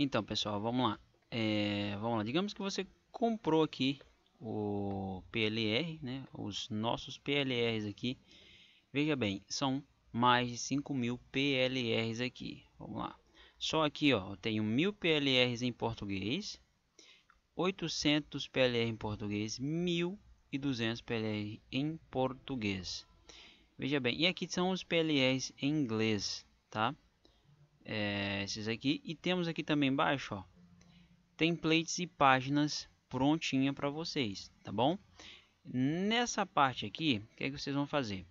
Então, pessoal, vamos lá. É, vamos lá. Digamos que você comprou aqui o PLR, né? Os nossos PLRs aqui. Veja bem, são mais de 5 mil PLRs aqui. Vamos lá. Só aqui, ó, eu tenho mil PLRs em português, 800 PLR em português, 1.200 PLR em português. Veja bem, e aqui são os PLRs em inglês, tá? é, esses aqui. E temos aqui também embaixo, ó, templates e páginas prontinha para vocês, tá bom? Nessa parte aqui, o que, é que vocês vão fazer?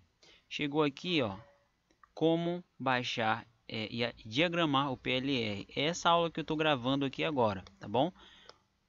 Chegou aqui, ó, como baixar é, e diagramar o PLR. É essa aula que eu estou gravando aqui agora, tá bom?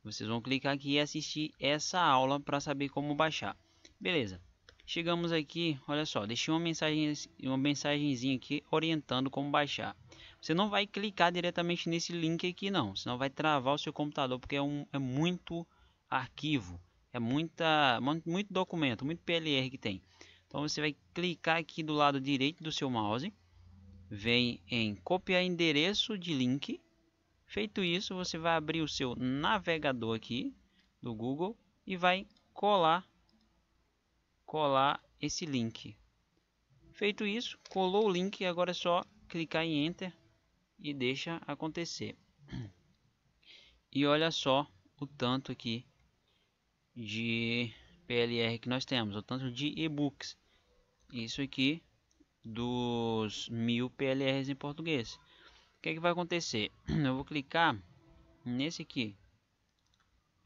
Vocês vão clicar aqui e assistir essa aula para saber como baixar. Beleza. Chegamos aqui, olha só, deixei uma mensagem, uma mensagenzinha aqui orientando como baixar. Você não vai clicar diretamente nesse link aqui não, senão vai travar o seu computador, porque é, um, é muito arquivo, é muita, muito documento, muito PLR que tem. Então você vai clicar aqui do lado direito do seu mouse, vem em copiar endereço de link. Feito isso, você vai abrir o seu navegador aqui do Google e vai colar colar esse link. Feito isso, colou o link e agora é só clicar em enter e deixa acontecer. E olha só o tanto aqui de PLR que nós temos, o tanto de e-books. Isso aqui dos mil PLRs em português. O que, é que vai acontecer? Eu vou clicar nesse aqui,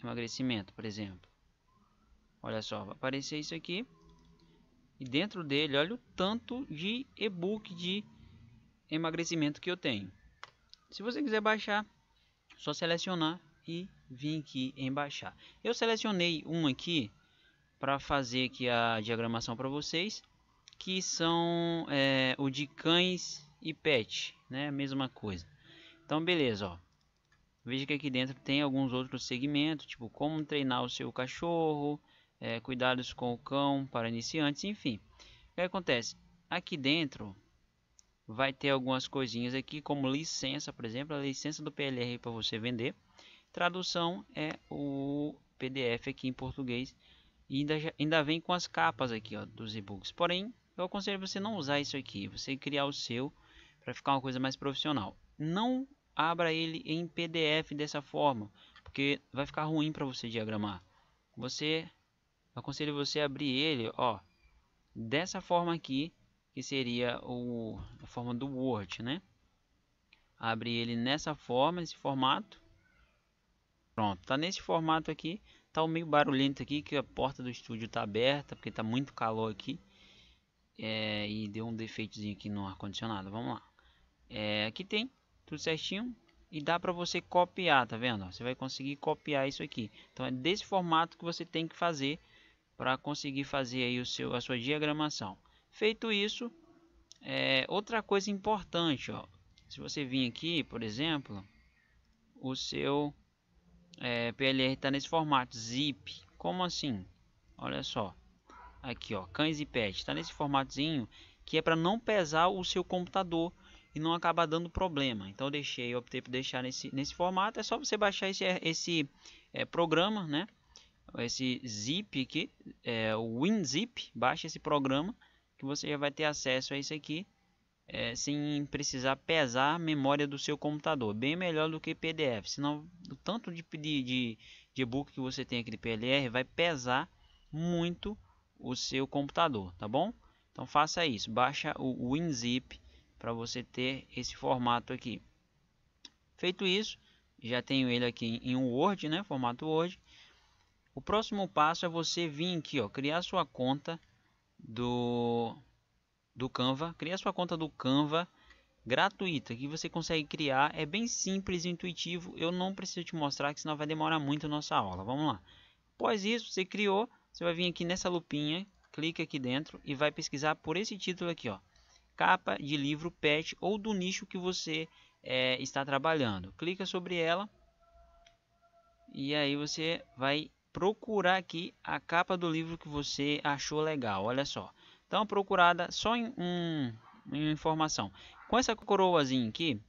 emagrecimento, por exemplo. Olha só, vai aparecer isso aqui. E dentro dele, olha o tanto de e-book de emagrecimento que eu tenho. Se você quiser baixar, só selecionar e vir aqui em baixar. Eu selecionei um aqui para fazer aqui a diagramação para vocês, que são é, o de cães e pet, né? Mesma coisa. Então, beleza, ó. Veja que aqui dentro tem alguns outros segmentos, tipo como treinar o seu cachorro, é, cuidados com o cão para iniciantes, enfim. O que acontece? Aqui dentro vai ter algumas coisinhas aqui, como licença, por exemplo, a licença do PLR para você vender. Tradução é o PDF aqui em português e ainda, ainda vem com as capas aqui ó, dos e-books. Porém, eu aconselho você não usar isso aqui, você criar o seu para ficar uma coisa mais profissional. Não abra ele em PDF dessa forma, porque vai ficar ruim para você diagramar. Você aconselho você a abrir ele, ó, dessa forma aqui que seria o, a forma do Word, né? Abre ele nessa forma, nesse formato. Pronto, tá nesse formato aqui. Tá meio barulhento aqui, que a porta do estúdio tá aberta, porque tá muito calor aqui. É, e deu um defeitozinho aqui no ar-condicionado, vamos lá. É, aqui tem, tudo certinho. E dá pra você copiar, tá vendo? Você vai conseguir copiar isso aqui. Então é desse formato que você tem que fazer para conseguir fazer aí o seu, a sua diagramação. Feito isso, é, outra coisa importante, ó, se você vir aqui, por exemplo, o seu é, PLR está nesse formato zip. Como assim? Olha só, aqui ó, cães e pets, está nesse formatozinho que é para não pesar o seu computador e não acabar dando problema. Então deixei, optei por deixar nesse, nesse formato. É só você baixar esse, esse é, programa, né? Esse zip aqui, é, o WinZip, baixa esse programa que você já vai ter acesso a isso aqui é, sem precisar pesar a memória do seu computador. Bem melhor do que PDF, senão o tanto de, de, de e-book que você tem aqui de PLR vai pesar muito o seu computador, tá bom? Então faça isso, baixa o WinZip para você ter esse formato aqui. Feito isso, já tenho ele aqui em Word, né, formato Word. O próximo passo é você vir aqui, ó, criar sua conta do, do Canva. Cria sua conta do Canva gratuita que você consegue criar. É bem simples e intuitivo. Eu não preciso te mostrar que senão vai demorar muito a nossa aula. Vamos lá. Após isso, você criou, você vai vir aqui nessa lupinha, clica aqui dentro e vai pesquisar por esse título aqui, ó. Capa de livro pet ou do nicho que você é, está trabalhando. Clica sobre ela e aí você vai procurar aqui a capa do livro que você achou legal. Olha só. Então, procurada só em, um, em informação. Com essa coroazinha aqui,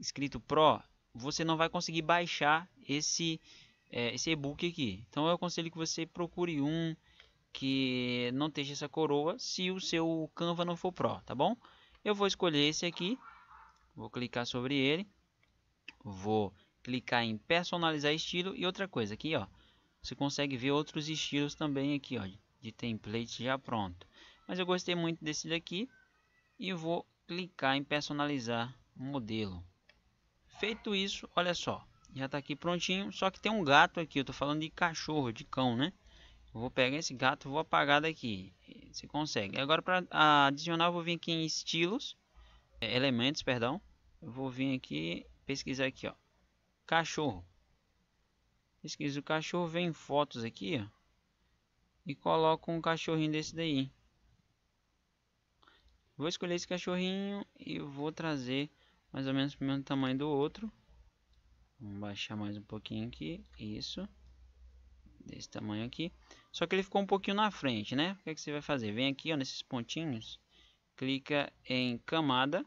escrito Pro, você não vai conseguir baixar esse é, esse e-book aqui. Então eu aconselho que você procure um que não esteja essa coroa se o seu Canva não for Pro, tá bom? Eu vou escolher esse aqui, vou clicar sobre ele, vou clicar em personalizar estilo e outra coisa aqui, ó. Você consegue ver outros estilos também aqui, ó, de template já pronto. Mas eu gostei muito desse daqui e vou clicar em personalizar modelo. Feito isso, olha só, já está aqui prontinho, só que tem um gato aqui, eu estou falando de cachorro, de cão, né? Eu vou pegar esse gato, vou apagar daqui, você consegue. Agora para adicionar, eu vou vir aqui em estilos, é, elementos, perdão, eu vou vir aqui, pesquisar aqui, ó, cachorro pesquisa o cachorro, vem fotos aqui, ó, e coloco um cachorrinho desse daí. Vou escolher esse cachorrinho e vou trazer mais ou menos o mesmo tamanho do outro. Vamos baixar mais um pouquinho aqui, isso. Desse tamanho aqui. Só que ele ficou um pouquinho na frente, né? O que, é que você vai fazer? Vem aqui, ó, nesses pontinhos. Clica em camada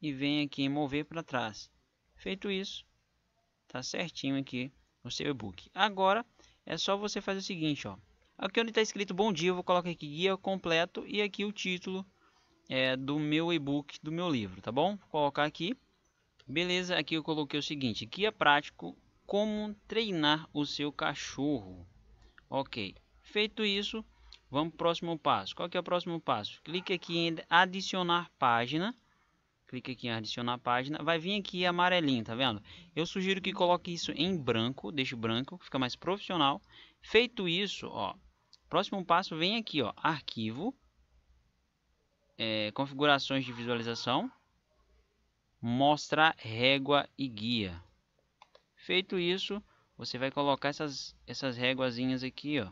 e vem aqui em mover para trás. Feito isso, tá certinho aqui no seu e-book. Agora é só você fazer o seguinte, ó. Aqui onde está escrito bom dia, eu vou colocar aqui guia completo e aqui o título é, do meu e-book, do meu livro, tá bom? Vou colocar aqui. Beleza, aqui eu coloquei o seguinte, guia prático, como treinar o seu cachorro. Ok, feito isso, vamos para o próximo passo. Qual que é o próximo passo? Clique aqui em adicionar página clique aqui em adicionar página, vai vir aqui amarelinho, tá vendo? Eu sugiro que coloque isso em branco, deixe branco, fica mais profissional. Feito isso, ó, próximo passo vem aqui, ó, arquivo, é, configurações de visualização, mostra régua e guia. Feito isso, você vai colocar essas, essas réguazinhas aqui, ó,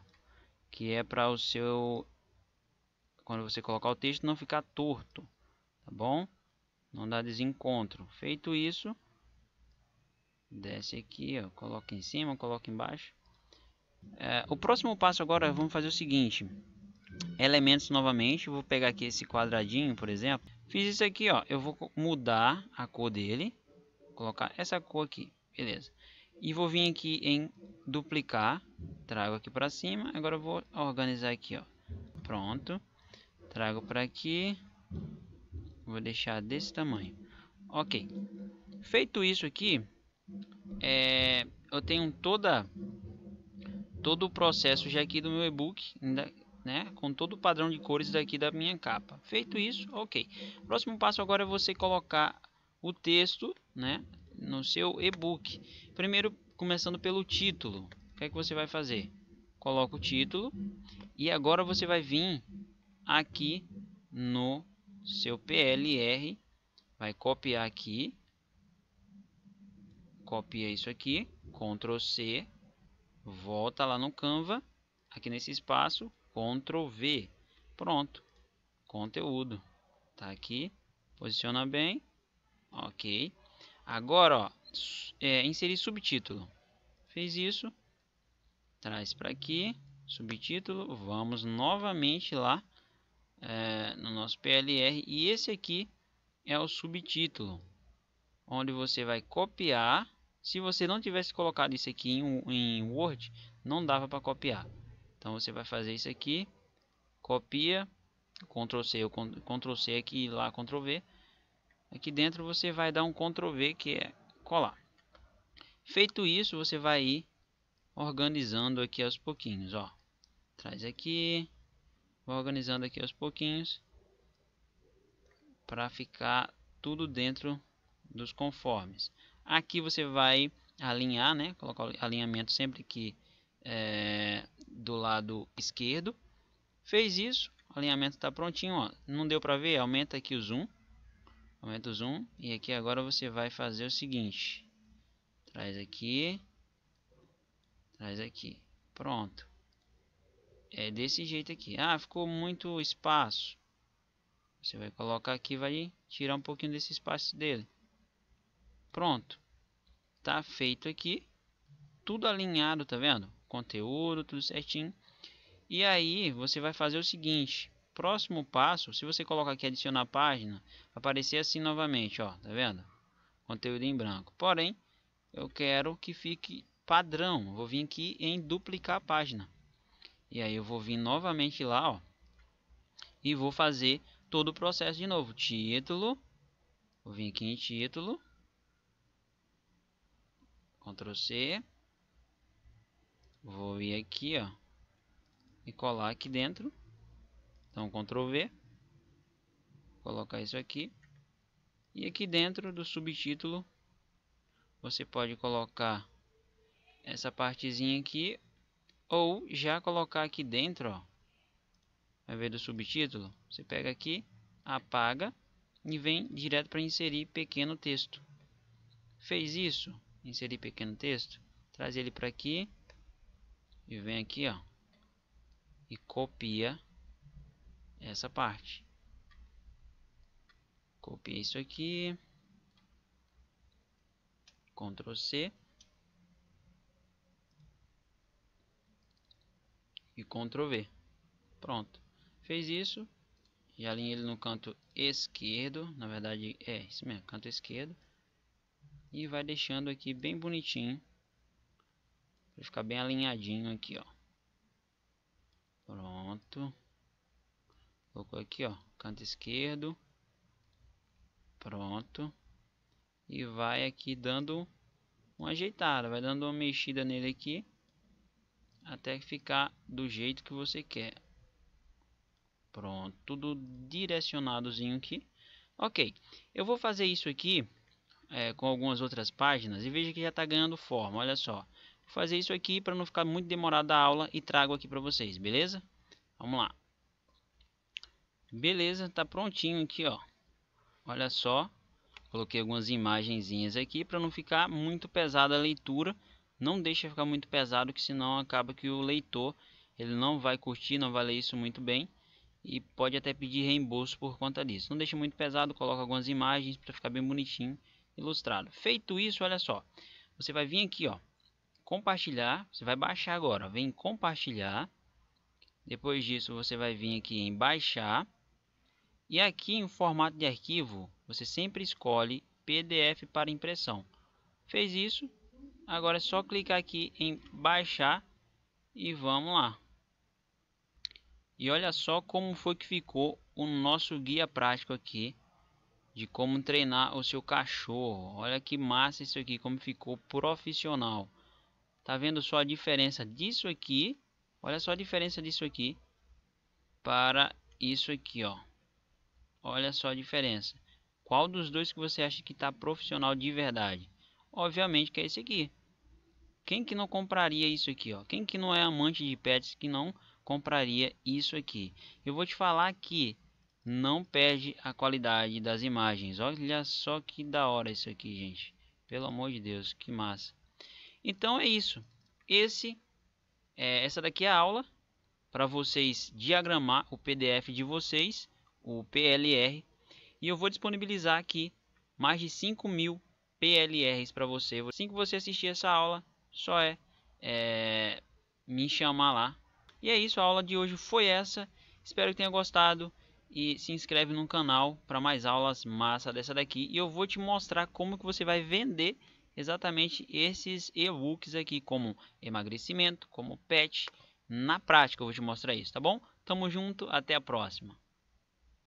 que é para o seu, quando você colocar o texto, não ficar torto, tá bom? não dá desencontro. Feito isso, desce aqui, ó, coloca em cima, coloca embaixo. É, o próximo passo agora, vamos fazer o seguinte. Elementos novamente, vou pegar aqui esse quadradinho, por exemplo. Fiz isso aqui, ó, eu vou mudar a cor dele, colocar essa cor aqui, beleza. E vou vir aqui em duplicar, trago aqui para cima, agora eu vou organizar aqui, ó. Pronto. Trago para aqui, Vou deixar desse tamanho. Ok. Feito isso aqui, é, eu tenho toda todo o processo já aqui do meu e-book, né, com todo o padrão de cores daqui da minha capa. Feito isso, ok. Próximo passo agora é você colocar o texto, né, no seu e-book. Primeiro, começando pelo título. O que é que você vai fazer? Coloca o título e agora você vai vir aqui no seu PLR, vai copiar aqui, copia isso aqui, Ctrl C, volta lá no Canva, aqui nesse espaço, Ctrl V, pronto, conteúdo, tá aqui, posiciona bem, ok, agora ó, é, inserir subtítulo, fez isso, traz para aqui, subtítulo, vamos novamente lá é, no nosso PLR e esse aqui é o subtítulo onde você vai copiar se você não tivesse colocado isso aqui em, em Word não dava para copiar então você vai fazer isso aqui copia Ctrl C ou Ctrl C aqui e lá Ctrl V aqui dentro você vai dar um Ctrl V que é colar feito isso você vai ir organizando aqui aos pouquinhos ó traz aqui Vou organizando aqui aos pouquinhos para ficar tudo dentro dos conformes. Aqui você vai alinhar, né? Colocar o alinhamento sempre que é, do lado esquerdo. Fez isso, o alinhamento está prontinho. Ó. Não deu para ver? Aumenta aqui o zoom. Aumenta o zoom. E aqui agora você vai fazer o seguinte. Traz aqui. Traz aqui. Pronto é desse jeito aqui. Ah, ficou muito espaço. Você vai colocar aqui, vai tirar um pouquinho desse espaço dele. Pronto. Tá feito aqui. Tudo alinhado, tá vendo? Conteúdo, tudo certinho. E aí, você vai fazer o seguinte. Próximo passo, se você colocar aqui adicionar página, aparecer assim novamente, ó, tá vendo? Conteúdo em branco. Porém, eu quero que fique padrão. Vou vir aqui em duplicar a página. E aí eu vou vir novamente lá, ó. E vou fazer todo o processo de novo. Título. Vou vir aqui em título. Ctrl C. Vou vir aqui, ó. E colar aqui dentro. Então, Ctrl V. Colocar isso aqui. E aqui dentro do subtítulo, você pode colocar essa partezinha aqui ou já colocar aqui dentro, ó, vai ver do subtítulo, você pega aqui, apaga e vem direto para inserir pequeno texto. Fez isso, inserir pequeno texto, traz ele para aqui e vem aqui, ó, e copia essa parte. Copia isso aqui, Ctrl C e Ctrl V. Pronto. Fez isso. E alinhei ele no canto esquerdo. Na verdade é isso mesmo, canto esquerdo. E vai deixando aqui bem bonitinho. Pra ficar bem alinhadinho aqui, ó. Pronto. Colocou aqui, ó. Canto esquerdo. Pronto. E vai aqui dando uma ajeitada. Vai dando uma mexida nele aqui até ficar do jeito que você quer. Pronto, tudo direcionadozinho aqui. Ok, eu vou fazer isso aqui é, com algumas outras páginas e veja que já está ganhando forma, olha só. Vou fazer isso aqui para não ficar muito demorada a aula e trago aqui para vocês, beleza? Vamos lá. Beleza, está prontinho aqui, ó. Olha só, coloquei algumas imagenzinhas aqui para não ficar muito pesada a leitura não deixa ficar muito pesado, que senão acaba que o leitor ele não vai curtir, não vai ler isso muito bem e pode até pedir reembolso por conta disso. Não deixa muito pesado, coloca algumas imagens para ficar bem bonitinho, ilustrado. Feito isso, olha só, você vai vir aqui, ó, compartilhar, você vai baixar agora, vem compartilhar. Depois disso, você vai vir aqui em baixar. E aqui em formato de arquivo, você sempre escolhe PDF para impressão. Fez isso, Agora é só clicar aqui em baixar e vamos lá. E olha só como foi que ficou o nosso guia prático aqui de como treinar o seu cachorro. Olha que massa isso aqui, como ficou profissional. Tá vendo só a diferença disso aqui? Olha só a diferença disso aqui para isso aqui, ó. Olha só a diferença. Qual dos dois que você acha que está profissional de verdade? obviamente que é esse aqui. Quem que não compraria isso aqui? Ó? Quem que não é amante de pets que não compraria isso aqui? Eu vou te falar que não perde a qualidade das imagens. Olha só que da hora isso aqui, gente. Pelo amor de Deus, que massa. Então é isso. Esse, é, essa daqui é a aula para vocês diagramar o PDF de vocês, o PLR. E eu vou disponibilizar aqui mais de 5 mil PLRs para você. Assim que você assistir essa aula, só é, é me chamar lá. E é isso, a aula de hoje foi essa. Espero que tenha gostado e se inscreve no canal para mais aulas massa dessa daqui. E eu vou te mostrar como que você vai vender exatamente esses e-books aqui, como emagrecimento, como pet, na prática eu vou te mostrar isso, tá bom? Tamo junto, até a próxima.